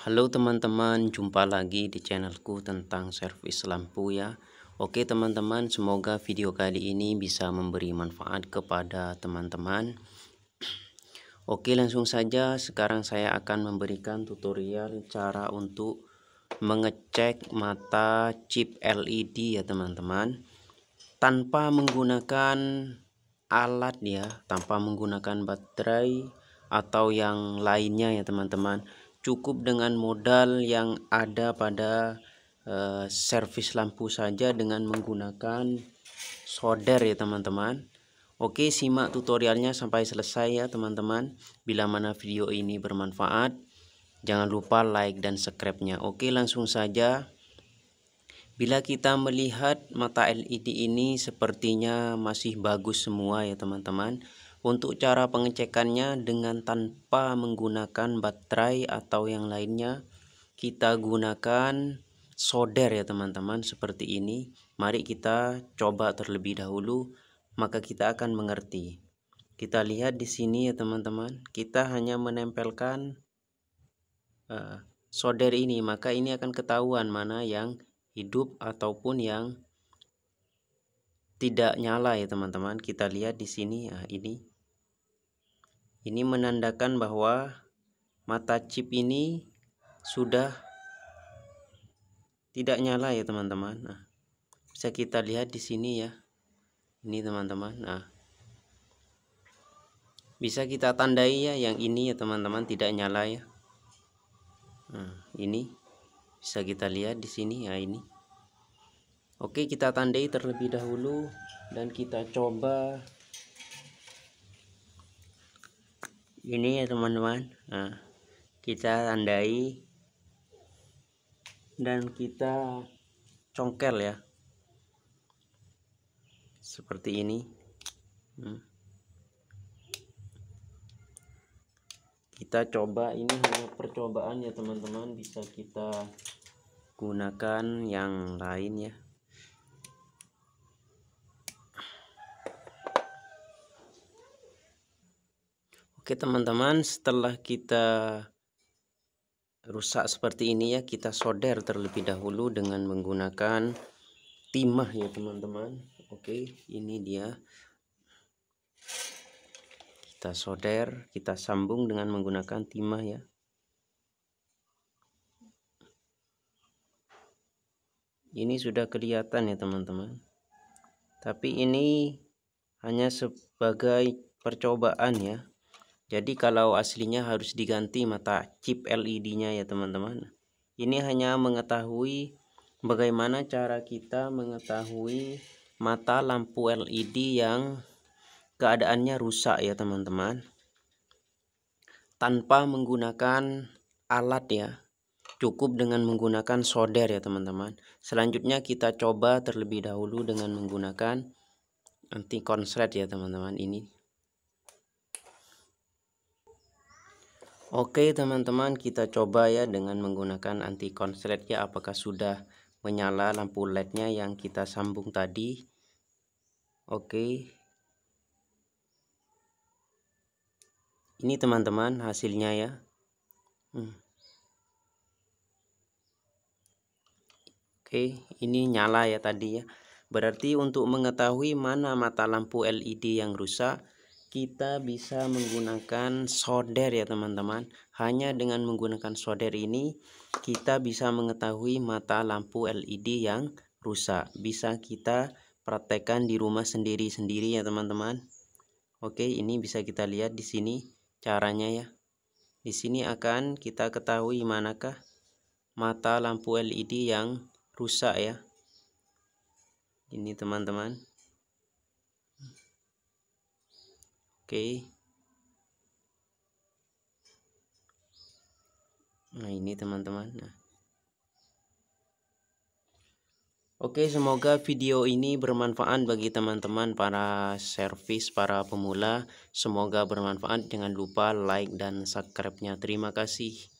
Halo teman-teman, jumpa lagi di channelku tentang servis lampu ya. Oke teman-teman, semoga video kali ini bisa memberi manfaat kepada teman-teman. Oke langsung saja, sekarang saya akan memberikan tutorial cara untuk mengecek mata chip LED ya teman-teman. Tanpa menggunakan alat ya, tanpa menggunakan baterai atau yang lainnya ya teman-teman cukup dengan modal yang ada pada uh, servis lampu saja dengan menggunakan solder ya teman-teman Oke simak tutorialnya sampai selesai ya teman-teman Bila mana video ini bermanfaat Jangan lupa like dan subscribe-nya Oke langsung saja Bila kita melihat mata LED ini sepertinya masih bagus semua ya teman-teman untuk cara pengecekannya dengan tanpa menggunakan baterai atau yang lainnya, kita gunakan solder ya teman-teman seperti ini. Mari kita coba terlebih dahulu, maka kita akan mengerti. Kita lihat di sini ya teman-teman, kita hanya menempelkan uh, solder ini, maka ini akan ketahuan mana yang hidup ataupun yang tidak nyala ya teman-teman. Kita lihat di sini, ya ini ini menandakan bahwa mata chip ini sudah tidak nyala ya teman-teman. Nah, bisa kita lihat di sini ya. Ini teman-teman. Nah, bisa kita tandai ya yang ini ya teman-teman tidak nyala ya. Nah, ini bisa kita lihat di sini ya ini. Oke, kita tandai terlebih dahulu dan kita coba ini ya teman-teman nah, kita tandai dan kita congkel ya seperti ini hmm. kita coba ini hanya percobaan ya teman-teman bisa kita gunakan yang lain ya Oke teman-teman setelah kita rusak seperti ini ya kita solder terlebih dahulu dengan menggunakan timah ya teman-teman Oke ini dia kita solder kita sambung dengan menggunakan timah ya ini sudah kelihatan ya teman-teman tapi ini hanya sebagai percobaan ya jadi kalau aslinya harus diganti mata chip LED-nya ya teman-teman ini hanya mengetahui bagaimana cara kita mengetahui mata lampu LED yang keadaannya rusak ya teman-teman tanpa menggunakan alat ya cukup dengan menggunakan solder ya teman-teman selanjutnya kita coba terlebih dahulu dengan menggunakan anti konslet ya teman-teman ini Oke teman-teman kita coba ya dengan menggunakan anti konslet ya apakah sudah menyala lampu lednya yang kita sambung tadi Oke ini teman-teman hasilnya ya hmm. Oke ini nyala ya tadi ya berarti untuk mengetahui mana mata lampu LED yang rusak kita bisa menggunakan solder ya teman-teman hanya dengan menggunakan solder ini kita bisa mengetahui mata lampu LED yang rusak bisa kita praktekkan di rumah sendiri-sendiri ya teman-teman Oke ini bisa kita lihat di sini caranya ya di sini akan kita ketahui manakah mata lampu LED yang rusak ya ini teman-teman Oke, nah ini teman-teman nah Oke, semoga video ini bermanfaat bagi teman-teman para servis, para pemula. Semoga bermanfaat. Jangan lupa like dan subscribe-nya. Terima kasih.